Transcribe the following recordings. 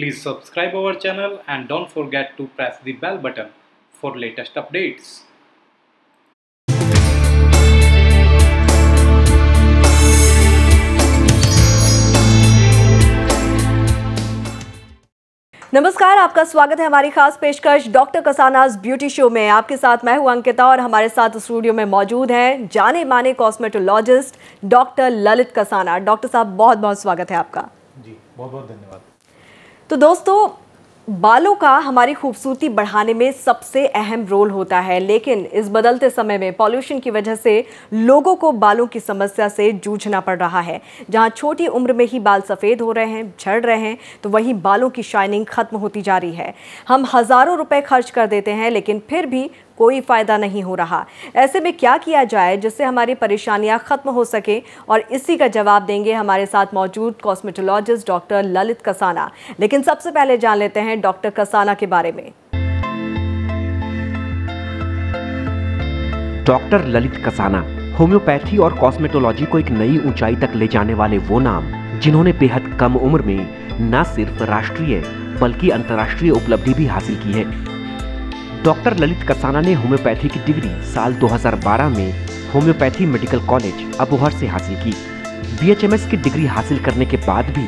Please subscribe our channel and don't forget to press the bell button for latest updates. नमस्कार आपका स्वागत है हमारी खास पेशकश डॉक्टर कसानाज ब्यूटी शो में आपके साथ मैं हूं अंकिता और हमारे साथ स्टूडियो में मौजूद हैं जाने माने cosmetologist doctor Lalit Kasana doctor साहब बहुत बहुत स्वागत है आपका जी बहुत बहुत धन्यवाद तो दोस्तों बालों का हमारी खूबसूरती बढ़ाने में सबसे अहम रोल होता है लेकिन इस बदलते समय में पॉल्यूशन की वजह से लोगों को बालों की समस्या से जूझना पड़ रहा है जहां छोटी उम्र में ही बाल सफ़ेद हो रहे हैं झड़ रहे हैं तो वहीं बालों की शाइनिंग खत्म होती जा रही है हम हज़ारों रुपए खर्च कर देते हैं लेकिन फिर भी कोई फ़ायदा नहीं हो रहा ऐसे में क्या किया जाए जिससे हमारी परेशानियां ख़त्म हो सके और इसी का जवाब देंगे हमारे साथ मौजूद कॉस्मेटोलॉजिस्ट डॉक्टर ललित कसाना लेकिन सबसे पहले जान लेते हैं डॉक्टर कसाना के बारे में डॉक्टर ललित कसाना होम्योपैथी और कॉस्मेटोलॉजी को एक नई ऊंचाई तक ले जाने वाले वो नाम जिन्होंने बेहद कम उम्र में न सिर्फ राष्ट्रीय बल्कि अंतर्राष्ट्रीय उपलब्धि भी हासिल की है डॉक्टर ललित कसाना ने होम्योपैथी की डिग्री साल 2012 में होम्योपैथी मेडिकल कॉलेज अबोहर से हासिल की बीएचएमएस की डिग्री हासिल करने के बाद भी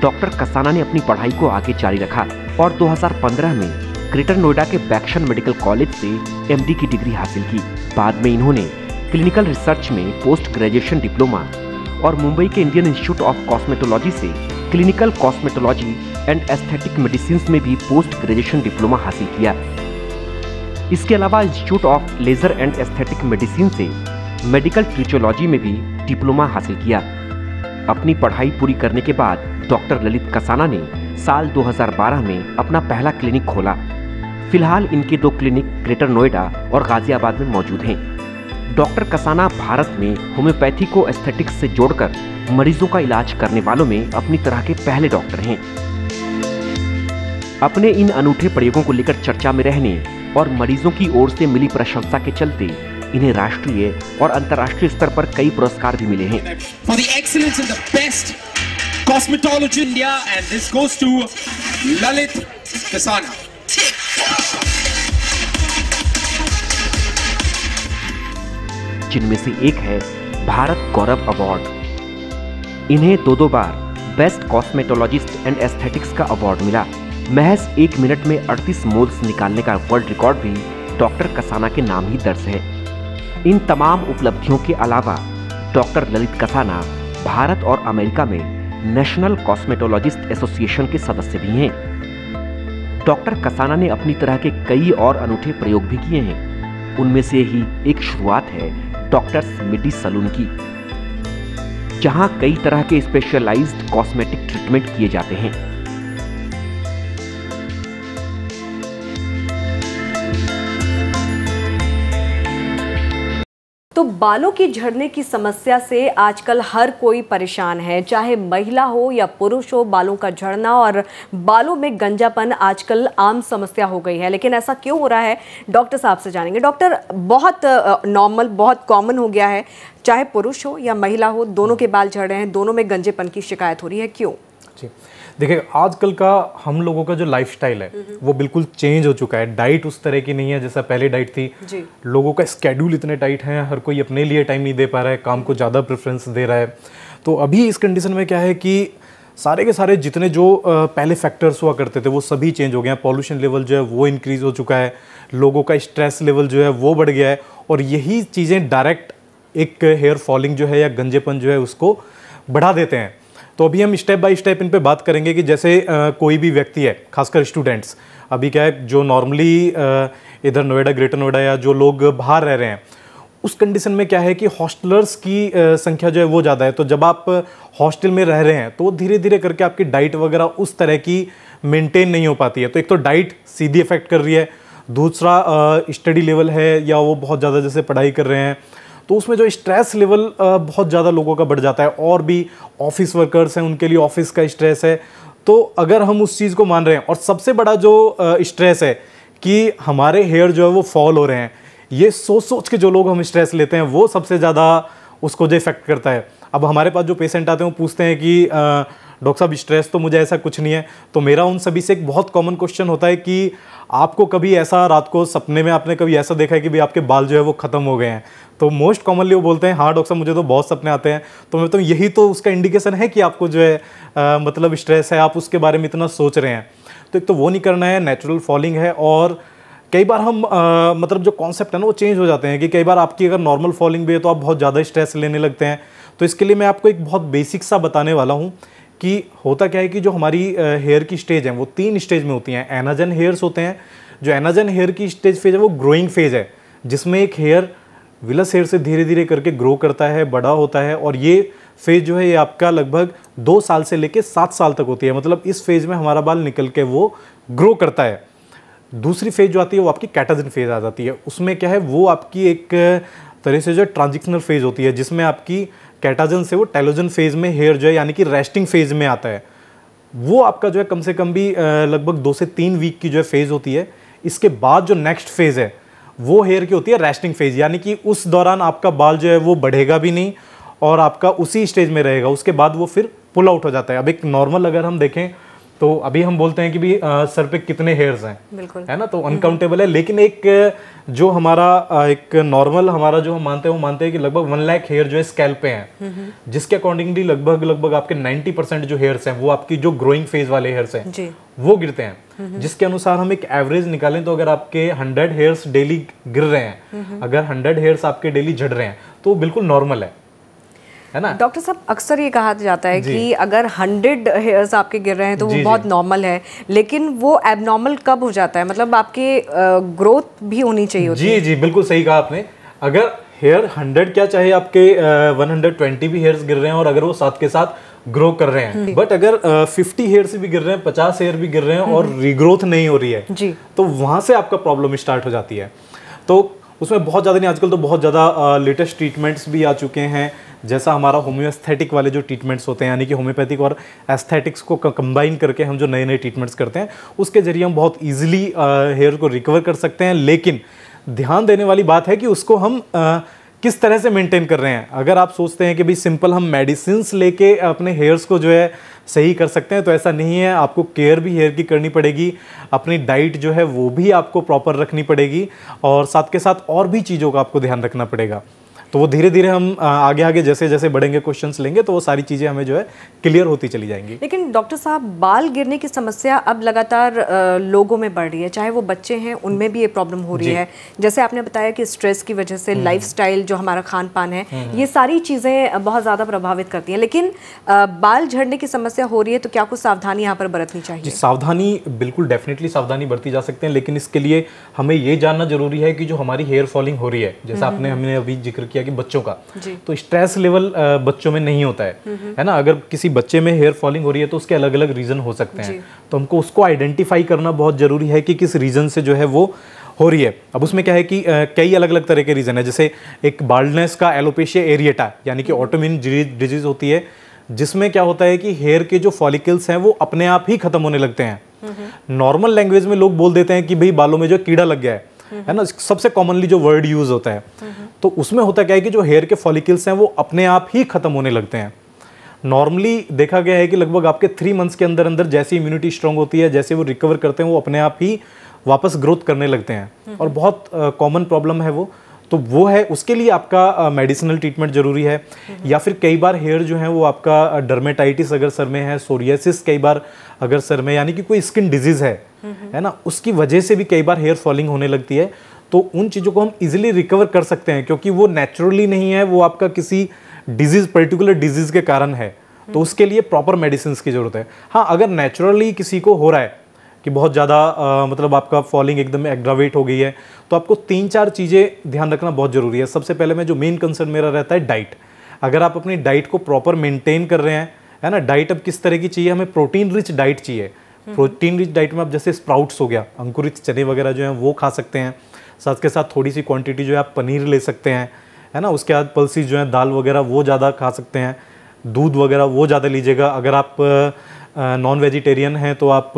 डॉक्टर कसाना ने अपनी पढ़ाई को आगे जारी रखा और 2015 में ग्रेटर नोएडा के बैक्शन मेडिकल कॉलेज से एमडी की डिग्री हासिल की बाद में इन्होंने क्लिनिकल रिसर्च में पोस्ट ग्रेजुएशन डिप्लोमा और मुंबई के इंडियन इंस्टीट्यूट ऑफ कॉस्मेटोलॉजी से clinical cosmetology and aesthetic medicine में भी पोस्ट ग्रेजुएशन डिप्लोमा हासिल किया इसके अलावा institute of laser and aesthetic medicine से मेडिकल ट्रिचोलॉजी में भी डिप्लोमा हासिल किया अपनी पढ़ाई पूरी करने के बाद डॉक्टर ललित कसाना ने साल 2012 में अपना पहला क्लिनिक खोला फिलहाल इनके दो क्लिनिक ग्रेटर नोएडा और गाजियाबाद में मौजूद हैं डॉक्टर कसाना भारत में होम्योपैथी को एस्थेटिक्स से जोड़कर मरीजों का इलाज करने वालों में अपनी तरह के पहले डॉक्टर हैं अपने इन अनूठे प्रयोगों को लेकर चर्चा में रहने और मरीजों की ओर से मिली प्रशंसा के चलते इन्हें राष्ट्रीय और अंतर्राष्ट्रीय स्तर पर कई पुरस्कार भी मिले हैं जिनमें से एक है भारत गौरव अवार्ड इन्हें दो दो बार बेस्ट कॉस्मेटोलॉजिस्ट एंड एस्थेटिक्स का अवार्ड मिला महज एक मिनट में 38 मोल्स निकालने का वर्ल्ड रिकॉर्ड भी डॉक्टर कसाना के नाम ही दर्ज है इन तमाम उपलब्धियों के अलावा डॉक्टर ललित कसाना भारत और अमेरिका में नेशनल कॉस्मेटोलॉजिस्ट एसोसिएशन के सदस्य भी हैं डॉक्टर कसाना ने अपनी तरह के कई और अनूठे प्रयोग भी किए हैं उनमें से ही एक शुरुआत है डॉक्टर मिडी सलून की जहां कई तरह के स्पेशलाइज्ड कॉस्मेटिक ट्रीटमेंट किए जाते हैं बालों की झड़ने की समस्या से आजकल हर कोई परेशान है चाहे महिला हो या पुरुष हो बालों का झड़ना और बालों में गंजापन आजकल आम समस्या हो गई है लेकिन ऐसा क्यों हो रहा है डॉक्टर साहब से जानेंगे डॉक्टर बहुत नॉर्मल बहुत कॉमन हो गया है चाहे पुरुष हो या महिला हो दोनों के बाल झड़ रहे हैं दोनों में गंजेपन की शिकायत हो रही है क्यों जी देखिए आजकल का हम लोगों का जो लाइफ है हम्म। वो बिल्कुल चेंज हो चुका है डाइट उस तरह की नहीं है जैसा पहले डाइट थी जी। लोगों का स्केड्यूल इतने टाइट हैं हर कोई अपने लिए टाइम नहीं दे पा रहा है काम को ज़्यादा प्रेफरेंस दे रहा है तो अभी इस कंडीशन में क्या है कि सारे के सारे जितने जो पहले फैक्टर्स हुआ करते थे वो सभी चेंज हो गए हैं पॉल्यूशन लेवल जो है वो इंक्रीज़ हो चुका है लोगों का स्ट्रेस लेवल जो है वो बढ़ गया है और यही चीज़ें डायरेक्ट एक हेयर फॉलिंग जो है या गंजेपन जो है उसको बढ़ा देते हैं तो अभी हम स्टेप बाय स्टेप इन पे बात करेंगे कि जैसे आ, कोई भी व्यक्ति है खासकर स्टूडेंट्स अभी क्या है जो नॉर्मली इधर नोएडा ग्रेटर नोएडा या जो लोग बाहर रह रहे हैं उस कंडीशन में क्या है कि हॉस्टलर्स की संख्या जो है वो ज़्यादा है तो जब आप हॉस्टल में रह रहे हैं तो धीरे धीरे करके आपकी डाइट वगैरह उस तरह की मेंटेन नहीं हो पाती है तो एक तो डाइट सीधी इफेक्ट कर रही है दूसरा स्टडी लेवल है या वो बहुत ज़्यादा जैसे पढ़ाई कर रहे हैं तो उसमें जो स्ट्रेस लेवल बहुत ज़्यादा लोगों का बढ़ जाता है और भी ऑफिस वर्कर्स हैं उनके लिए ऑफिस का स्ट्रेस है तो अगर हम उस चीज़ को मान रहे हैं और सबसे बड़ा जो स्ट्रेस है कि हमारे हेयर जो है वो फॉल हो रहे हैं ये सोच सोच के जो लोग हम स्ट्रेस लेते हैं वो सबसे ज़्यादा उसको जो इफेक्ट करता है अब हमारे पास जो पेशेंट आते हैं वो पूछते हैं कि डॉक्टर साहब स्ट्रेस तो मुझे ऐसा कुछ नहीं है तो मेरा उन सभी से एक बहुत कॉमन क्वेश्चन होता है कि आपको कभी ऐसा रात को सपने में आपने कभी ऐसा देखा है कि भाई आपके बाल जो है वो ख़त्म हो गए हैं तो मोस्ट कॉमनली वो बोलते हैं हाँ डॉक्टर साहब मुझे तो बहुत सपने आते हैं तो मैं तो यही तो उसका इंडिकेशन है कि आपको जो है आ, मतलब स्ट्रेस है आप उसके बारे में इतना सोच रहे हैं तो एक तो वो नहीं करना है नेचुरल फॉलिंग है और कई बार हम आ, मतलब जो कॉन्सेप्ट है ना वो चेंज हो जाते हैं कि कई बार आपकी अगर नॉर्मल फॉलिंग भी है तो आप बहुत ज़्यादा स्ट्रेस लेने लगते हैं तो इसके लिए मैं आपको एक बहुत बेसिक सा बताने वाला हूँ कि होता क्या है कि जो हमारी हेयर की स्टेज है वो तीन स्टेज में होती हैं एनाजन हेयर्स होते हैं जो एनाजन हेयर की स्टेज फेज है वो ग्रोइंग फेज है जिसमें एक हेयर विलस हेयर से धीरे धीरे करके ग्रो करता है बड़ा होता है और ये फेज जो है ये आपका लगभग दो साल से लेके सात साल तक होती है मतलब इस फेज में हमारा बाल निकल के वो ग्रो करता है दूसरी फेज जो आती है वो आपकी कैटाजिन फेज आ जाती है उसमें क्या है वो आपकी एक तरह से जो है ट्रांजिक्शनल फेज होती है जिसमें आपकी कैटाजन से वो टेलोजन फेज में हेयर जो है यानी कि रेस्टिंग फेज में आता है वो आपका जो है कम से कम भी लगभग दो से तीन वीक की जो है फेज़ होती है इसके बाद जो नेक्स्ट फेज़ है वो हेयर की होती है रेस्टिंग फेज यानी कि उस दौरान आपका बाल जो है वो बढ़ेगा भी नहीं और आपका उसी स्टेज में रहेगा उसके बाद वो फिर पुल आउट हो जाता है अब एक नॉर्मल अगर हम देखें तो अभी हम बोलते हैं कि भी आ, सर पे कितने हेयर्स हैं है ना तो अनकाउंटेबल हम्म। है लेकिन एक जो हमारा एक नॉर्मल हमारा जो हम मानते हैं वो मानते हैं कि लगभग वन लाख हेयर जो है स्कैल पे हैं हम्म, हम्म। जिसके अकॉर्डिंगली लगभग लगभग आपके नाइन्टी परसेंट जो हेयर्स हैं वो आपकी जो ग्रोइंग फेज वाले हेयर्स हैं वो गिरते हैं जिसके अनुसार हम एक एवरेज निकालें तो अगर आपके हंड्रेड हेयर्स डेली गिर रहे हैं अगर हंड्रेड हेयर्स आपके डेली झड़ रहे हैं तो बिल्कुल नॉर्मल है है ना डॉक्टर साहब अक्सर ये कहा जाता है कि अगर हंड्रेड हेयर्स आपके गिर रहे हैं तो वो बहुत नॉर्मल है लेकिन वो एबनॉर्मल कब हो जाता है मतलब आपके ग्रोथ भी होनी चाहिए होती जी जी बिल्कुल सही कहा आपने अगर हेयर हंड्रेड क्या चाहिए आपके वन हंड्रेड ट्वेंटी भी हेयर्स गिर रहे हैं और अगर वो साथ के साथ ग्रो कर रहे हैं बट अगर फिफ्टी हेयर्स भी गिर रहे हैं पचास हेयर भी गिर रहे हैं हम्म, और रीग्रोथ हम्म। नहीं हो रही है जी तो वहाँ से आपका प्रॉब्लम स्टार्ट हो जाती है तो उसमें बहुत ज़्यादा नहीं आजकल तो बहुत ज़्यादा लेटेस्ट ट्रीटमेंट्स भी आ चुके हैं जैसा हमारा होम्योस्थेटिक वाले जो ट्रीटमेंट्स होते हैं यानी कि होम्योपैथिक और एस्थेटिक्स को कंबाइन करके हम जो नए नए ट्रीटमेंट्स करते हैं उसके जरिए हम बहुत ईजिली हेयर को रिकवर कर सकते हैं लेकिन ध्यान देने वाली बात है कि उसको हम आ, किस तरह से मेंटेन कर रहे हैं अगर आप सोचते हैं कि भाई सिंपल हम मेडिसिन लेके अपने हेयर्स को जो है सही कर सकते हैं तो ऐसा नहीं है आपको केयर भी हेयर की करनी पड़ेगी अपनी डाइट जो है वो भी आपको प्रॉपर रखनी पड़ेगी और साथ के साथ और भी चीज़ों का आपको ध्यान रखना पड़ेगा तो वो धीरे धीरे हम आगे आगे जैसे जैसे बढ़ेंगे क्वेश्चन लेंगे तो वो सारी चीज़ें हमें जो है क्लियर होती चली जाएंगी लेकिन डॉक्टर साहब बाल गिरने की समस्या अब लगातार लोगों में बढ़ रही है चाहे वो बच्चे हैं उनमें भी ये प्रॉब्लम हो रही है जैसे आपने बताया कि स्ट्रेस की वजह से लाइफ हम्म। जो हमारा खान पान है हम्म। ये सारी चीज़ें बहुत ज़्यादा प्रभावित करती हैं लेकिन बाल झड़ने की समस्या हो रही है तो क्या कुछ सावधानी यहाँ पर बरतनी चाहिए सावधानी बिल्कुल डेफिनेटली सावधानी बरती जा सकते हैं लेकिन इसके लिए हमें ये जानना जरूरी है कि जो हमारी हेयर फॉलिंग हो रही है जैसे हम्म, आपने हमने अभी जिक्र किया किया कि बच्चों का तो स्ट्रेस लेवल बच्चों में नहीं होता है है ना अगर किसी बच्चे में हेयर फॉलिंग हो रही है तो उसके अलग अलग रीज़न हो सकते हैं तो हमको उसको आइडेंटिफाई करना बहुत ज़रूरी है कि किस रीज़न से जो है वो हो रही है अब उसमें क्या है कि कई अलग अलग तरह के रीज़न है जैसे एक बाल्डनेस का एलोपेशिया एरिएटा यानी कि ऑटोमिन हम्म। डिजीज होती है जिसमें क्या होता है कि हेयर के जो फॉलिकल्स हैं वो अपने आप ही खत्म होने लगते हैं नॉर्मल लैंग्वेज में लोग बोल देते हैं कि भाई बालों में जो कीड़ा लग गया है है ना सबसे कॉमनली जो वर्ड यूज होता है तो उसमें होता क्या है कि जो हेयर के फॉलिकल्स हैं वो अपने आप ही खत्म होने लगते हैं नॉर्मली देखा गया है कि लगभग आपके थ्री मंथ्स के अंदर अंदर जैसी इम्यूनिटी स्ट्रांग होती है जैसे वो रिकवर करते हैं वो अपने आप ही वापस ग्रोथ करने लगते हैं और बहुत कॉमन uh, प्रॉब्लम है वो तो वो है उसके लिए आपका मेडिसिनल ट्रीटमेंट ज़रूरी है हम्म। या फिर कई बार हेयर जो है वो आपका डर्मेटाइटिस अगर सर में है सोरियासिस कई बार अगर सर में यानी कि कोई स्किन डिजीज़ है हम्म। है ना उसकी वजह से भी कई बार हेयर फॉलिंग होने लगती है तो उन चीज़ों को हम इजिली रिकवर कर सकते हैं क्योंकि वो नेचुरली नहीं है वो आपका किसी डिजीज़ पर्टिकुलर डिजीज़ के कारण है तो हम्म। उसके लिए प्रॉपर मेडिसिन की ज़रूरत है हाँ अगर नेचुरली किसी को हो रहा है कि बहुत ज़्यादा मतलब आपका फॉलिंग एकदम एग्रावेट हो गई है तो आपको तीन चार चीज़ें ध्यान रखना बहुत ज़रूरी है सबसे पहले मैं जो मेन कंसर्न मेरा रहता है डाइट अगर आप अपनी डाइट को प्रॉपर मेंटेन कर रहे हैं है ना डाइट अब किस तरह की चाहिए हमें प्रोटीन रिच डाइट चाहिए प्रोटीन रिच डाइट में आप जैसे स्प्राउट्स हो गया अंकुरित चने वगैरह जो हैं वो खा सकते हैं साथ के साथ थोड़ी सी क्वांटिटी जो है आप पनीर ले सकते हैं है ना उसके बाद पल्सी जो है दाल वगैरह वो ज़्यादा खा सकते हैं दूध वगैरह वो ज़्यादा लीजिएगा अगर आप नॉन वेजिटेरियन हैं तो आप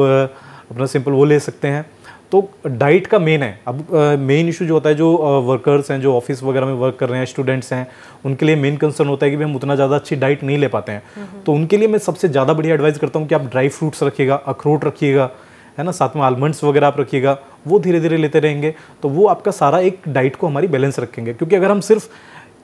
अपना सिंपल वो ले सकते हैं तो डाइट का मेन है अब मेन इशू जो होता है जो वर्कर्स हैं जो ऑफिस वगैरह में वर्क कर रहे हैं स्टूडेंट्स हैं उनके लिए मेन कंसर्न होता है कि हम उतना ज़्यादा अच्छी डाइट नहीं ले पाते हैं हम्म, हम्म। तो उनके लिए मैं सबसे ज़्यादा बढ़िया एडवाइस करता हूँ कि आप ड्राई फ्रूट्स रखिएगा अखरोट रखिएगा है ना साथ में आलमंड्स वगैरह आप रखिएगा वो धीरे धीरे लेते रहेंगे तो वो आपका सारा एक डाइट को हमारी बैलेंस रखेंगे क्योंकि अगर हम सिर्फ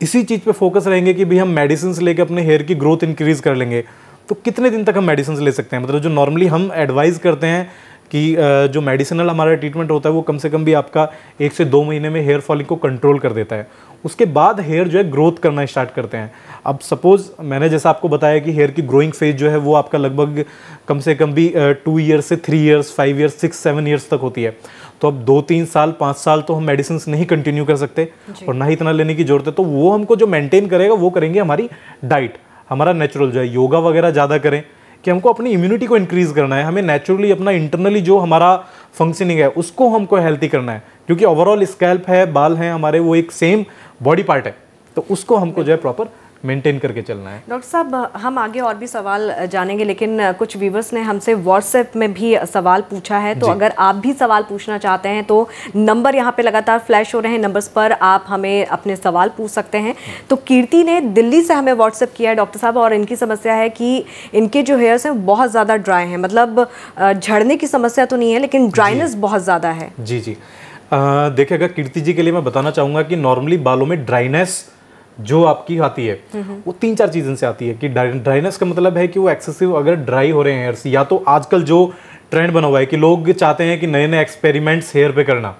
इसी चीज़ पर फोकस रहेंगे कि भाई हम मेडिसिन लेके अपने हेयर की ग्रोथ इंक्रीज़ कर लेंगे तो कितने दिन तक हम मेडिसिन ले सकते हैं मतलब जो नॉर्मली हम एडवाइज़ करते हैं कि जो मेडिसिनल हमारा ट्रीटमेंट होता है वो कम से कम भी आपका एक से दो महीने में हेयर फॉलिंग को कंट्रोल कर देता है उसके बाद हेयर जो है ग्रोथ करना स्टार्ट करते हैं अब सपोज़ मैंने जैसा आपको बताया कि हेयर की ग्रोइंग फेज जो है वो आपका लगभग कम से कम भी टू ईयर्स से three years five years six seven years तक होती है तो अब दो तीन साल पाँच साल तो हम मेडिसिन नहीं कंटिन्यू कर सकते और ना ही इतना लेने की ज़रूरत है तो वो हमको जो मेनटेन करेगा वो करेंगे हमारी डाइट हमारा नेचुरल जो है योगा वगैरह ज़्यादा करें कि हमको अपनी इम्यूनिटी को इंक्रीज़ करना है हमें नेचुरली अपना इंटरनली जो हमारा फंक्शनिंग है उसको हमको हेल्थी करना है क्योंकि ओवरऑल स्कैल्प है बाल हैं हमारे वो एक सेम बॉडी पार्ट है तो उसको हमको जो है प्रॉपर मेंटेन करके चलना है डॉक्टर साहब हम आगे और भी सवाल जानेंगे लेकिन कुछ व्यूवर्स ने हमसे व्हाट्सएप में भी सवाल पूछा है तो अगर आप भी सवाल पूछना चाहते हैं तो नंबर यहाँ पे लगातार फ्लैश हो रहे हैं नंबर्स पर आप हमें अपने सवाल पूछ सकते हैं तो कीर्ति ने दिल्ली से हमें व्हाट्सएप किया है डॉक्टर साहब और इनकी समस्या है कि इनके जो हेयर्स हैं बहुत ज़्यादा ड्राई हैं मतलब झड़ने की समस्या तो नहीं है लेकिन ड्राइनेस बहुत ज़्यादा है जी जी देखिए अगर कीर्ति जी के लिए मैं बताना चाहूँगा कि नॉर्मली बालों में ड्राइनेस जो आपकी आती है वो तीन चार चीज़ों से आती है कि ड्राइनेस का मतलब है कि वो एक्सेसिव अगर ड्राई हो रहे हैं हेयर्स या तो आजकल जो ट्रेंड बना हुआ है कि लोग चाहते हैं कि नए नए एक्सपेरिमेंट्स हेयर पे करना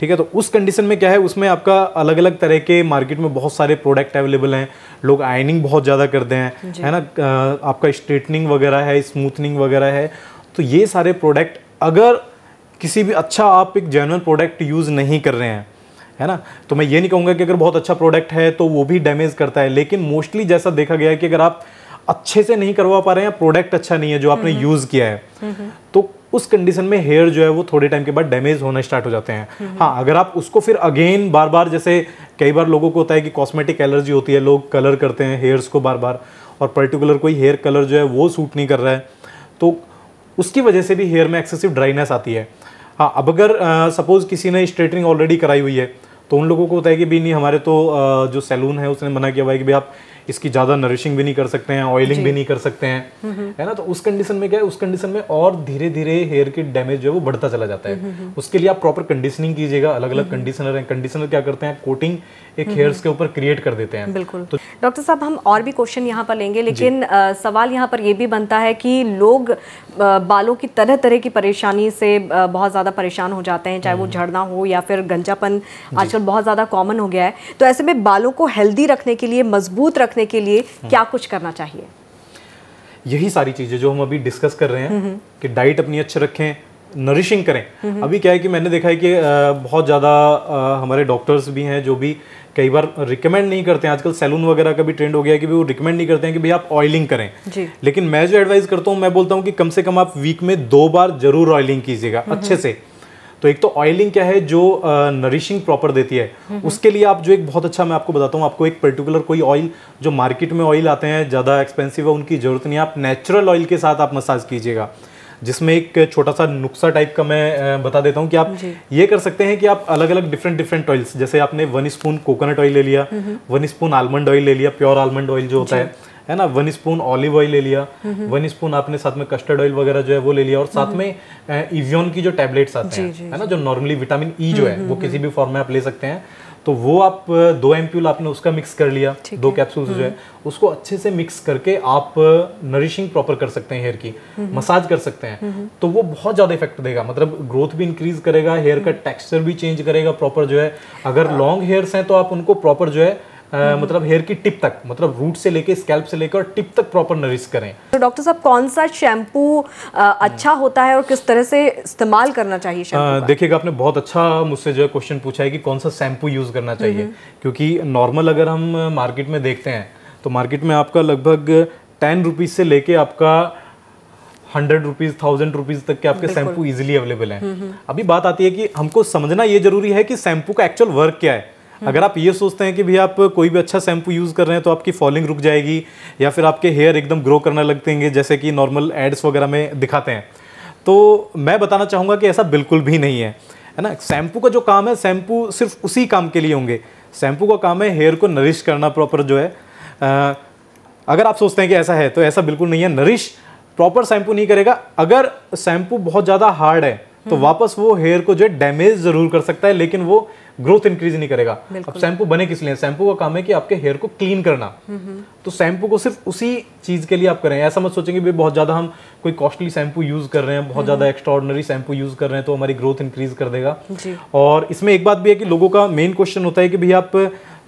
ठीक है तो उस कंडीशन में क्या है उसमें आपका अलग अलग तरह के मार्केट में बहुत सारे प्रोडक्ट अवेलेबल हैं लोग आयनिंग बहुत ज़्यादा करते हैं है ना आपका स्ट्रेटनिंग वगैरह है स्मूथनिंग वगैरह है तो ये सारे प्रोडक्ट अगर किसी भी अच्छा आप एक जेनरल प्रोडक्ट यूज़ नहीं कर रहे हैं है ना तो मैं ये नहीं कहूँगा कि अगर बहुत अच्छा प्रोडक्ट है तो वो भी डैमेज करता है लेकिन मोस्टली जैसा देखा गया है कि अगर आप अच्छे से नहीं करवा पा रहे हैं प्रोडक्ट अच्छा नहीं है जो आपने यूज़ किया है तो उस कंडीशन में हेयर जो है वो थोड़े टाइम के बाद डैमेज होना स्टार्ट हो जाते हैं हाँ अगर आप उसको फिर अगेन बार बार जैसे कई बार लोगों को होता है कि कॉस्मेटिक एलर्जी होती है लोग कलर करते हैं हेयर्स को बार बार और पर्टिकुलर कोई हेयर कलर जो है वो सूट नहीं कर रहा है तो उसकी वजह से भी हेयर में एक्सेसिव ड्राइनेस आती है हाँ अब अगर सपोज़ किसी ने स्ट्रेटनिंग ऑलरेडी कराई हुई है तो उन लोगों को होता है कि भी नहीं हमारे तो जो सैलून है उसने मना किया हुआ है कि भाई आप इसकी ज़्यादा नरिशिंग भी नहीं कर सकते हैं ऑयलिंग भी नहीं कर सकते हैं हम्म, हम्म। है ना तो उस कंडीशन में क्या है उस कंडीशन में और धीरे धीरे हेयर की डैमेज जो है वो बढ़ता चला जाता है हम्म, उसके लिए आप प्रॉपर कंडीशनिंग कीजिएगा अलग अलग कंडीशनर है कंडीशनर क्या करते हैं कोटिंग एक हेयर्स के ऊपर क्रिएट कर देते हैं बिल्कुल तो डॉक्टर साहब हम और भी क्वेश्चन यहाँ पर लेंगे लेकिन सवाल यहाँ पर यह भी बनता है कि लोग बालों की तरह तरह की परेशानी से बहुत ज़्यादा परेशान हो जाते हैं चाहे वो झड़ना हो या फिर गंजापन आजकल बहुत ज़्यादा कॉमन हो गया है तो ऐसे में बालों को हेल्दी रखने के लिए मजबूत रख रखने के लिए क्या कुछ करना चाहिए यही सारी चीज़ें जो हम अभी डिस्कस कर रहे हैं हम्म, हम्म। कि डाइट अपनी अच्छे रखें नरिशिंग करें हम्म, अभी क्या है कि मैंने देखा है कि बहुत ज़्यादा हमारे डॉक्टर्स भी हैं जो भी कई बार रिकमेंड नहीं करते हैं आजकल सैलून वगैरह का भी ट्रेंड हो गया है कि वो रिकमेंड नहीं करते हैं कि भाई आप ऑयलिंग करें जी। लेकिन मैं जो एडवाइस करता हूँ मैं बोलता हूँ कि कम से कम आप वीक में दो बार जरूर ऑयलिंग कीजिएगा अच्छे से तो एक तो ऑयलिंग क्या है जो नरिशिंग प्रॉपर देती है हम्म, हम्म। उसके लिए आप जो एक बहुत अच्छा मैं आपको बताता हूँ आपको एक पर्टिकुलर कोई ऑयल जो मार्केट में ऑयल आते हैं ज़्यादा एक्सपेंसिव है उनकी ज़रूरत नहीं आप नेचुरल ऑयल के साथ आप मसाज कीजिएगा जिसमें एक छोटा सा नुस्खा टाइप का मैं बता देता हूँ कि आप ये कर सकते हैं कि आप अलग अलग डिफरेंट डिफरेंट ऑयल्स जैसे आपने वन स्पून कोकोनट ऑयल ले लिया वन स्पून आलमंड ऑयल ले लिया प्योर आलमंड ऑयल जो होता है है ना वन स्पून ऑलिव ऑयल ले लिया वन स्पून आपने साथ में कस्टर्ड ऑयल वगैरह जो है वो ले लिया और साथ में इवियन की जो टेबलेट्स आते हैं है ना जो नॉर्मली विटामिन ई जो है वो हम्म, किसी हम्म, भी फॉर्म हम्म। में आप ले सकते हैं तो वो आप दो एम्प्यूल आपने उसका मिक्स कर लिया दो कैप्सूल जो है उसको अच्छे से मिक्स करके आप नरिशिंग प्रॉपर कर सकते हैं हेयर की मसाज कर सकते हैं तो वो बहुत ज़्यादा इफेक्ट देगा मतलब ग्रोथ भी इंक्रीज करेगा हेयर का टेक्सचर भी चेंज करेगा प्रॉपर जो है अगर लॉन्ग हाँ। हेयर्स हैं तो आप उनको प्रॉपर जो है मतलब हेयर की टिप तक मतलब रूट से लेके स्कैल्प से लेकर टिप तक प्रॉपर नरिश करें तो डॉक्टर साहब कौन सा शैम्पू अच्छा होता है और किस तरह से इस्तेमाल करना चाहिए देखिएगा आपने बहुत अच्छा मुझसे जो है क्वेश्चन पूछा है कि कौन सा शैम्पू यूज़ करना चाहिए हम्म, हम्म। क्योंकि नॉर्मल अगर हम मार्केट में देखते हैं तो मार्केट में आपका लगभग टेन रुपीज़ से लेके आपका हंड्रेड रुपीज़ थाउजेंड रुपीज़ तक के आपके शैम्पू इजिली अवेलेबल हैं हम्म, अभी बात आती है कि हमको समझना ये जरूरी है कि शैम्पू का एक्चुअल वर्क क्या है हाँ। अगर आप ये सोचते हैं कि भाई आप कोई भी अच्छा शैम्पू यूज़ कर रहे हैं तो आपकी फॉलिंग रुक जाएगी या फिर आपके हेयर एकदम ग्रो करने हैं जैसे कि नॉर्मल एड्स वगैरह में दिखाते हैं तो मैं बताना चाहूँगा कि ऐसा बिल्कुल भी नहीं है है ना शैम्पू का जो काम है शैम्पू सिर्फ उसी काम के लिए होंगे शैम्पू का काम है हेयर को नरिश करना प्रॉपर जो है आ, अगर आप सोचते हैं कि ऐसा है तो ऐसा बिल्कुल नहीं है नरिश प्रॉपर शैम्पू नहीं करेगा अगर शैम्पू बहुत ज़्यादा हार्ड है तो हम्म। वापस वो हेयर को जो है डैमेज जरूर कर सकता है लेकिन वो ग्रोथ इंक्रीज नहीं करेगा अब शैम्पू बने किस लिए शैम्पू का काम है कि आपके हेयर को क्लीन करना हम्म, हम्म। तो शैम्पू को सिर्फ उसी चीज के लिए आप करें ऐसा मत सोचेंगे भी बहुत ज्यादा हम कोई कॉस्टली शैम्पू यूज कर रहे हैं बहुत ज्यादा एक्स्ट्रॉर्डनरी शैम्पू यूज कर रहे हैं तो हमारी ग्रोथ इंक्रीज कर देगा और इसमें एक बात भी है कि लोगों का मेन क्वेश्चन होता है कि भाई आप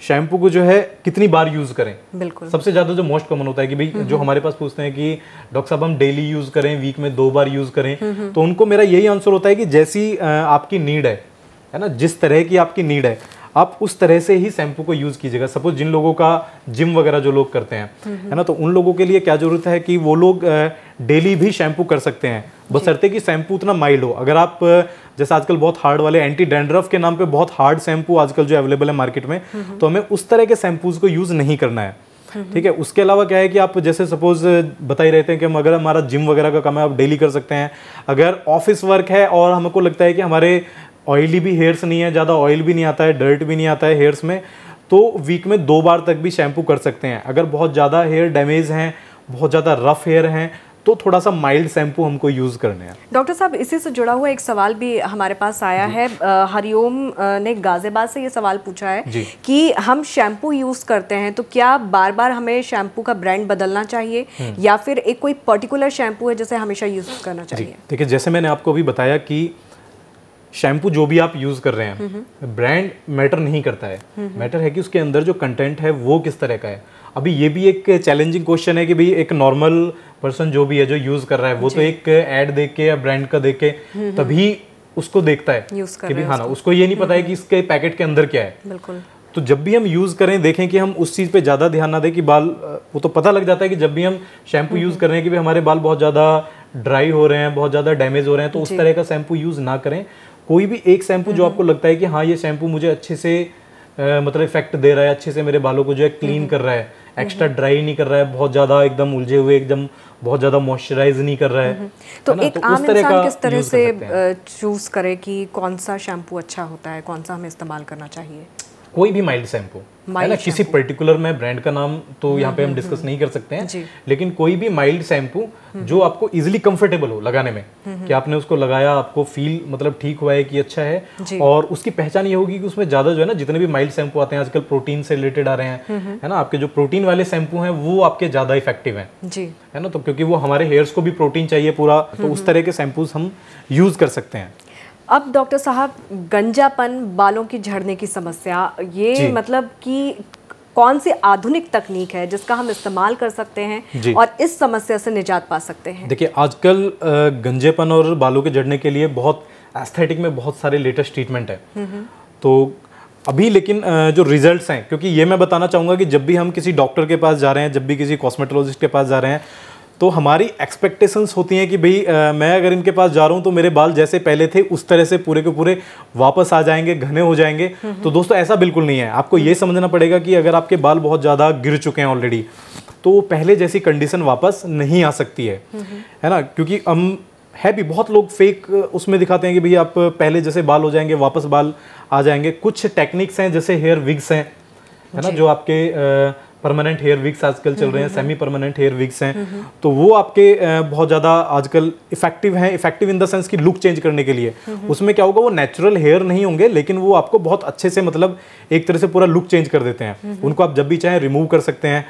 शैम्पू को जो है कितनी बार यूज करें बिल्कुल सबसे ज्यादा जो मोस्ट कॉमन होता है कि भाई हम्म, जो हम्म। हमारे पास पूछते हैं कि डॉक्टर साहब हम डेली यूज करें वीक में दो बार यूज करें हम्म, तो उनको मेरा यही आंसर होता है कि जैसी आपकी नीड है है ना जिस तरह की आपकी नीड है आप उस तरह से ही शैम्पू को यूज़ कीजिएगा सपोज जिन लोगों का जिम वगैरह जो लोग करते हैं है ना तो उन लोगों के लिए क्या ज़रूरत है कि वो लोग डेली भी शैम्पू कर सकते हैं बसरते कि शैम्पू उतना माइल्ड हो अगर आप जैसे आजकल बहुत हार्ड वाले एंटी डेंड्रफ के नाम पे बहुत हार्ड शैम्पू आजकल जो अवेलेबल है मार्केट में तो हमें उस तरह के शैम्पूज़ को यूज़ नहीं करना है ठीक है उसके अलावा क्या है कि आप जैसे सपोज बता ही रहते हैं कि हम अगर हमारा जिम वगैरह का काम है आप डेली कर सकते हैं अगर ऑफिस वर्क है और हमको लगता है कि हमारे ऑयली भी हेयर्स नहीं है ज़्यादा ऑयल भी नहीं आता है डर्ट भी नहीं आता है हेयर्स में तो वीक में दो बार तक भी शैम्पू कर सकते हैं अगर बहुत ज़्यादा हेयर डैमेज हैं बहुत ज़्यादा रफ़ हेयर हैं तो थोड़ा सा माइल्ड शैम्पू हमको यूज़ करने हैं डॉक्टर साहब इसी से जुड़ा हुआ एक सवाल भी हमारे पास आया है हरिओम ने गाजियाबाद से ये सवाल पूछा है कि हम शैम्पू यूज़ करते हैं तो क्या बार बार हमें शैम्पू का ब्रांड बदलना चाहिए हम्म। या फिर एक कोई पर्टिकुलर शैम्पू है जिसे हमेशा यूज़ करना चाहिए देखिए जैसे मैंने आपको अभी बताया कि शैम्पू जो भी आप यूज़ कर रहे हैं ब्रांड हम्म मैटर हम्म। नहीं करता है मैटर हम्म है कि उसके अंदर जो कंटेंट है वो किस तरह का है अभी ये भी एक चैलेंजिंग क्वेश्चन है कि भाई एक नॉर्मल पर्सन जो भी है जो यूज़ कर रहा है वो तो एक एड देख के या ब्रांड का देख के तभी उसको देखता है कि भी हाँ ना उसको ये नहीं पता है कि इसके पैकेट के अंदर क्या है बिल्कुल तो जब भी हम यूज़ करें देखें कि हम उस चीज़ पे ज़्यादा ध्यान ना दें कि बाल वो तो पता लग जाता है कि जब भी हम शैम्पू यूज़ कर रहे हैं कि भी हमारे बाल बहुत ज़्यादा ड्राई हो रहे हैं बहुत ज़्यादा डैमेज हो रहे हैं तो उस तरह का शैम्पू यूज़ ना करें कोई भी एक शैम्पू जो हम्म। आपको लगता है कि हाँ ये शैम्पू मुझे अच्छे से आ, मतलब इफेक्ट दे रहा है अच्छे से मेरे बालों को जो है क्लीन हम्म। कर रहा है एक्स्ट्रा हम्म। ड्राई नहीं कर रहा है बहुत ज़्यादा एकदम उलझे हुए एकदम बहुत ज़्यादा मॉइस्चराइज नहीं कर रहा है तो एक तो आम इंसान किस तरह से चूज़ करे कि कौन सा शैम्पू अच्छा होता है कौन सा हमें इस्तेमाल करना चाहिए कोई भी माइल्ड शैम्पू है ना किसी पर्टिकुलर में ब्रांड का नाम तो हम्म, यहाँ पे हम डिस्कस हम्म, हम्म। नहीं कर सकते हैं लेकिन कोई भी माइल्ड शैम्पू जो आपको इजिली कंफर्टेबल हो लगाने में कि आपने उसको लगाया आपको फील मतलब ठीक हुआ है कि अच्छा है और उसकी पहचान ये होगी कि उसमें ज्यादा जो है ना जितने भी माइल्ड शैम्पू आते हैं आजकल प्रोटीन से रिलेटेड आ रहे हैं है ना आपके जो प्रोटीन वाले शैम्पू हैं वो आपके ज्यादा इफेक्टिव है है ना तो क्योंकि वो हमारे हेयर्स को भी प्रोटीन चाहिए पूरा तो उस तरह के शैम्पूज हम यूज कर सकते हैं अब डॉक्टर साहब गंजापन बालों की झड़ने की समस्या ये मतलब कि कौन सी आधुनिक तकनीक है जिसका हम इस्तेमाल कर सकते हैं और इस समस्या से निजात पा सकते हैं देखिए आजकल गंजेपन और बालों के झड़ने के लिए बहुत एस्थेटिक में बहुत सारे लेटेस्ट ट्रीटमेंट है तो अभी लेकिन जो रिजल्ट्स हैं क्योंकि ये मैं बताना चाहूँगा कि जब भी हम किसी डॉक्टर के पास जा रहे हैं जब भी किसी कॉस्मेटोलॉजिस्ट के पास जा रहे हैं तो हमारी एक्सपेक्टेशंस होती हैं कि भाई मैं अगर इनके पास जा रहा हूँ तो मेरे बाल जैसे पहले थे उस तरह से पूरे के पूरे वापस आ जाएंगे घने हो जाएंगे हम्म, हम्म। तो दोस्तों ऐसा बिल्कुल नहीं है आपको ये समझना पड़ेगा कि अगर आपके बाल बहुत ज़्यादा गिर चुके हैं ऑलरेडी तो वो पहले जैसी कंडीशन वापस नहीं आ सकती है हम्म, है ना क्योंकि हम है भी बहुत लोग फेक उसमें दिखाते हैं कि भाई आप पहले जैसे बाल हो जाएंगे वापस बाल आ जाएंगे कुछ टेक्निक्स हैं जैसे हेयर विग्स हैं है ना जो आपके परमानेंट हेयर विक्स आजकल चल रहे हैं सेमी परमानेंट हेयर विक्स हैं हम्म, हम्म। तो वो आपके बहुत ज़्यादा आजकल इफेक्टिव हैं इफेक्टिव इन द सेंस कि लुक चेंज करने के लिए हम्म, उसमें क्या होगा वो नेचुरल हेयर नहीं होंगे लेकिन वो आपको बहुत अच्छे से मतलब एक तरह से पूरा लुक चेंज कर देते हैं उनको आप जब भी चाहें रिमूव कर सकते हैं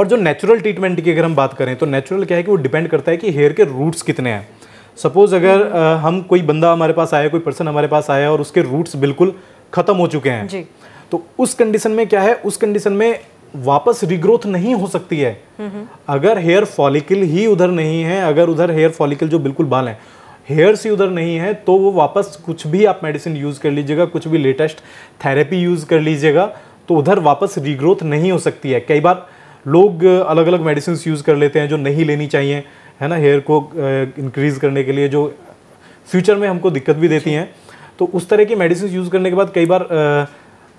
और जो नेचुरल ट्रीटमेंट की अगर हम बात करें तो नेचुरल क्या है कि वो डिपेंड करता है कि हेयर के रूट्स कितने हैं सपोज अगर हम कोई बंदा हमारे पास आया कोई पर्सन हमारे पास आया और उसके रूट्स बिल्कुल ख़त्म हो चुके हैं जी तो उस कंडीशन में क्या है उस कंडीशन में वापस रिग्रोथ नहीं हो सकती है अगर हेयर फॉलिकल ही उधर नहीं है अगर उधर हेयर फॉलिकल जो बिल्कुल बाल हैं हेयर्स ही उधर नहीं है तो वो वापस कुछ भी आप मेडिसिन यूज़ कर लीजिएगा कुछ भी लेटेस्ट थेरेपी यूज़ कर लीजिएगा तो उधर वापस रीग्रोथ नहीं हो सकती है कई बार लोग अलग अलग मेडिसिन यूज़ कर लेते हैं जो नहीं लेनी चाहिए है ना हेयर को इंक्रीज़ करने के लिए जो फ्यूचर में हमको दिक्कत भी देती हैं तो उस तरह की मेडिसिन यूज़ करने के बाद कई बार आ,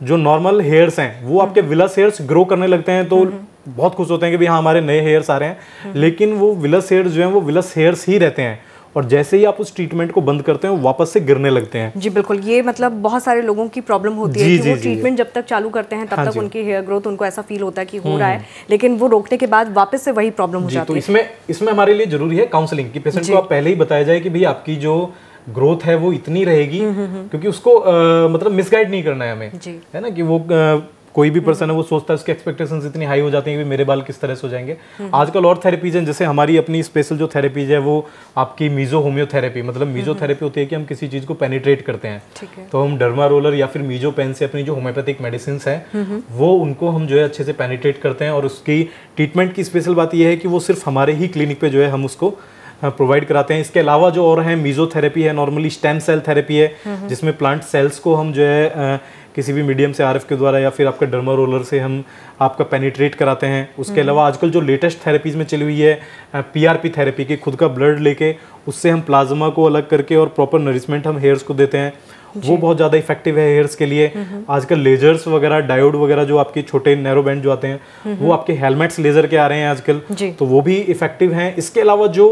जो नॉर्मल हेयर्स हैं वो हम्म। आपके विलस हेयर्स ग्रो करने लगते हैं तो हम्म, हम्म। बहुत खुश होते हैं कि भाई हाँ हमारे नए हेयर्स आ रहे हैं लेकिन वो विलस हेयर्स जो हैं वो विलस हेयर्स ही रहते हैं और जैसे ही आप उस ट्रीटमेंट को बंद करते हैं वापस से गिरने लगते हैं जी बिल्कुल ये मतलब बहुत सारे लोगों की प्रॉब्लम होती जी, है कि जी, वो ट्रीटमेंट जब तक चालू करते हैं तब हाँ तक उनकी हेयर ग्रोथ उनको ऐसा फील होता है कि हो रहा है लेकिन वो रोकने के बाद वापस से वही प्रॉब्लम हो तो जाती है तो इसमें इसमें हमारे लिए जरूरी है काउंसलिंग की पेशेंट को आप पहले ही बताया जाए कि भाई आपकी जो ग्रोथ है वो इतनी रहेगी हम्म, हम्म, हम्म। क्योंकि उसको आ, मतलब मिसगाइड नहीं करना है हमें है ना कि वो आ, कोई भी पर्सन है वो सोचता है उसके एक्सपेक्टेशंस इतनी हाई हो जाती हैं कि मेरे बाल किस तरह से हो जाएंगे आजकल और थेरेपीज हैं जैसे हमारी अपनी स्पेशल जो थेरेपीज है वो आपकी मीजो होम्योथेरेपी मतलब मीजो थेरेपी होती है कि हम किसी चीज़ को पेनिट्रेट करते हैं तो हम डर्मा रोलर या फिर मीजो पेन से अपनी जो होम्योपैथिक मेडिसिन है वो उनको हम जो है अच्छे से पेनिट्रेट करते हैं और उसकी ट्रीटमेंट की स्पेशल बात यह है कि वो सिर्फ हमारे ही क्लिनिक पर जो है हम उसको प्रोवाइड हाँ, कराते हैं इसके अलावा जो और हैं मीजोथेरेपी है नॉर्मली स्टेम सेल थेरेपी है हम्म, हम्म। जिसमें प्लांट सेल्स को हम जो है किसी भी मीडियम से आरएफ के द्वारा या फिर आपके डर्मा रोलर से हम आपका पेनिट्रेट कराते हैं उसके हम्म। अलावा आजकल जो लेटेस्ट थेरेपीज में चली हुई है पीआरपी थेरेपी की खुद का ब्लड लेके उससे हम प्लाज्मा को अलग करके और प्रॉपर नरिशमेंट हम हेयर्स को देते हैं वो बहुत ज़्यादा इफेक्टिव है हेयर्स के लिए आजकल लेजर्स वगैरह डायोड वगैरह जो आपके छोटे नैरो बैंड जो आते हैं वो आपके हेलमेट्स लेजर के आ रहे हैं आजकल तो वो भी इफेक्टिव हैं इसके अलावा जो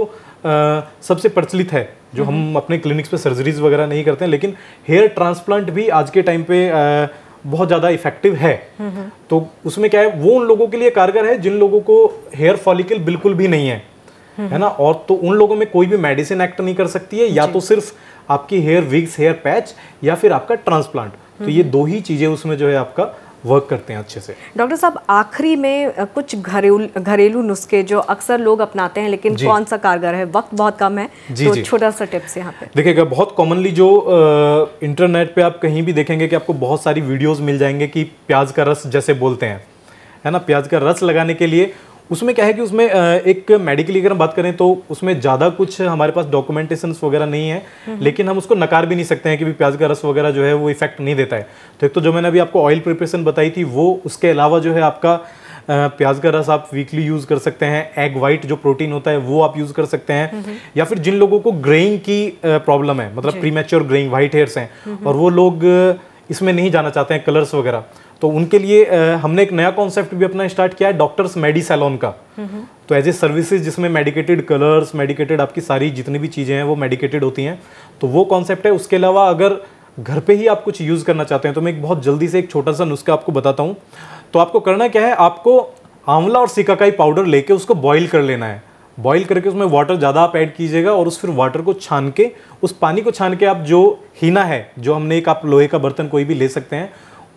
सबसे प्रचलित है जो हम अपने क्लिनिक्स पे सर्जरीज वगैरह नहीं करते हैं लेकिन हेयर ट्रांसप्लांट भी आज के टाइम पे आ, बहुत ज़्यादा इफेक्टिव है तो उसमें क्या है वो उन लोगों के लिए कारगर है जिन लोगों को हेयर फॉलिकल बिल्कुल भी नहीं है है ना और तो उन लोगों में कोई भी मेडिसिन एक्ट नहीं कर सकती है या तो सिर्फ आपकी हेयर विग्स हेयर पैच या फिर आपका ट्रांसप्लांट तो ये दो ही चीज़ें उसमें जो है आपका वर्क करते हैं अच्छे से डॉक्टर साहब आखिरी में कुछ घरेलू घरेलू नुस्खे जो अक्सर लोग अपनाते हैं लेकिन कौन सा कारगर है वक्त बहुत कम है जी, तो छोटा सा टिप्स यहाँ पे देखिएगा बहुत कॉमनली जो इंटरनेट पे आप कहीं भी देखेंगे कि आपको बहुत सारी वीडियोज मिल जाएंगे कि प्याज का रस जैसे बोलते हैं है ना प्याज का रस लगाने के लिए उसमें क्या है कि उसमें एक मेडिकली अगर हम बात करें तो उसमें ज़्यादा कुछ हमारे पास डॉक्यूमेंटेशन वगैरह नहीं है हम्म। लेकिन हम उसको नकार भी नहीं सकते हैं कि भी प्याज का रस वगैरह जो है वो इफेक्ट नहीं देता है तो एक तो जो मैंने अभी आपको ऑयल प्रिपरेशन बताई थी वो उसके अलावा जो है आपका प्याज का रस आप वीकली यूज़ कर सकते हैं एग वाइट जो प्रोटीन होता है वो आप यूज़ कर सकते हैं हम्म। या फिर जिन लोगों को ग्रेइंग की प्रॉब्लम है मतलब प्रीमेच्योर ग्रेइंग वाइट हेयर्स हैं हम्म। और वो लोग इसमें नहीं जाना चाहते हैं कलर्स वगैरह तो उनके लिए हमने एक नया कॉन्सेप्ट भी अपना स्टार्ट किया है डॉक्टर्स मेडी सैलॉन का तो एज ए सर्विसेज जिसमें मेडिकेटेड कलर्स मेडिकेटेड आपकी सारी जितनी भी चीज़ें हैं वो मेडिकेटेड होती हैं तो वो कॉन्सेप्ट है उसके अलावा अगर घर पे ही आप कुछ यूज़ करना चाहते हैं तो मैं एक बहुत जल्दी से एक छोटा सा नुस्खा आपको बताता हूँ तो आपको करना क्या है आपको आंवला और सिकाकाई पाउडर लेके उसको बॉईल कर लेना है बॉईल करके उसमें वाटर ज़्यादा आप ऐड कीजिएगा और उस फिर वाटर को छान के उस पानी को छान के आप जो हीना है जो हमने एक आप लोहे का बर्तन कोई भी ले सकते हैं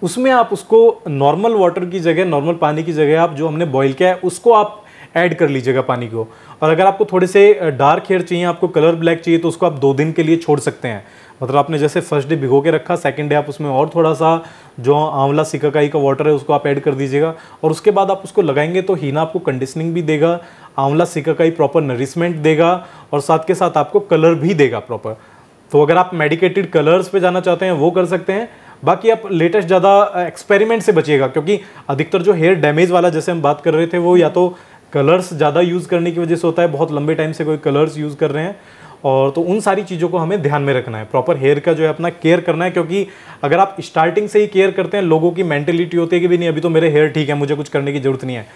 उसमें आप उसको नॉर्मल वाटर की जगह नॉर्मल पानी की जगह आप जो हमने बॉईल किया है उसको आप ऐड कर लीजिएगा पानी को और अगर आपको थोड़े से डार्क हेयर चाहिए आपको कलर ब्लैक चाहिए तो उसको आप दो दिन के लिए छोड़ सकते हैं मतलब आपने जैसे फर्स्ट डे भिगो के रखा सेकंड डे आप उसमें और थोड़ा सा जो आंवला सिकाकाई का वाटर है उसको आप ऐड कर दीजिएगा और उसके बाद आप उसको लगाएंगे तो हीना आपको कंडीशनिंग भी देगा आंवला सिकाकाई प्रॉपर नरिशमेंट देगा और साथ के साथ आपको कलर भी देगा प्रॉपर तो अगर आप मेडिकेटेड कलर्स पर जाना चाहते हैं वो कर सकते हैं बाकी आप लेटेस्ट ज़्यादा एक्सपेरिमेंट से बचिएगा क्योंकि अधिकतर जो हेयर डैमेज वाला जैसे हम बात कर रहे थे वो या तो कलर्स ज़्यादा यूज़ करने की वजह से होता है बहुत लंबे टाइम से कोई कलर्स यूज़ कर रहे हैं और तो उन सारी चीज़ों को हमें ध्यान में रखना है प्रॉपर हेयर का जो है अपना केयर करना है क्योंकि अगर आप स्टार्टिंग से ही केयर करते हैं लोगों की मैंटेलिटी होती है कि भी नहीं अभी तो मेरे हेयर ठीक है मुझे कुछ करने की ज़रूरत नहीं है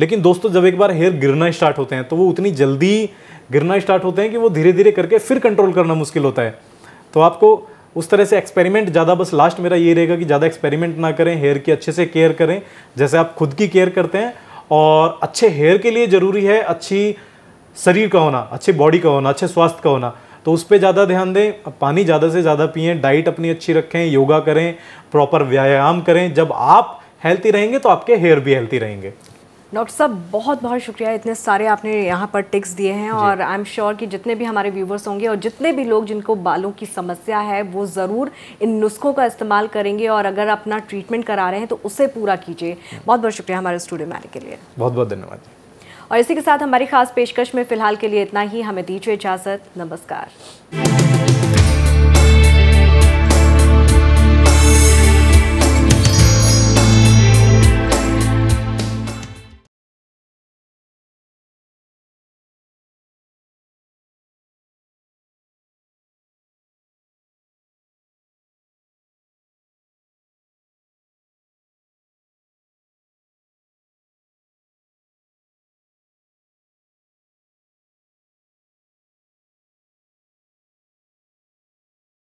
लेकिन दोस्तों जब एक बार हेयर गिरना स्टार्ट होते हैं तो वो उतनी जल्दी गिरना स्टार्ट होते हैं कि वो धीरे धीरे करके फिर कंट्रोल करना मुश्किल होता है तो आपको उस तरह से एक्सपेरिमेंट ज़्यादा बस लास्ट मेरा ये रहेगा कि ज़्यादा एक्सपेरिमेंट ना करें हेयर की अच्छे से केयर करें जैसे आप खुद की केयर करते हैं और अच्छे हेयर के लिए ज़रूरी है अच्छी शरीर का होना अच्छे बॉडी का होना अच्छे स्वास्थ्य का होना तो उस पर ज़्यादा ध्यान दें पानी ज़्यादा से ज़्यादा पिए डाइट अपनी अच्छी रखें योगा करें प्रॉपर व्यायाम करें जब आप हेल्थी रहेंगे तो आपके हेयर भी हेल्थी रहेंगे डॉक्टर साहब बहुत बहुत शुक्रिया इतने सारे आपने यहाँ पर टिक्स दिए हैं और आई एम श्योर कि जितने भी हमारे व्यूवर्स होंगे और जितने भी लोग जिनको बालों की समस्या है वो ज़रूर इन नुस्खों का इस्तेमाल करेंगे और अगर अपना ट्रीटमेंट करा रहे हैं तो उसे पूरा कीजिए बहुत बहुत शुक्रिया हमारे स्टूडियो में आने के लिए बहुत बहुत धन्यवाद और इसी के साथ हमारी खास पेशकश में फ़िलहाल के लिए इतना ही हमें दीजिए इजाज़त नमस्कार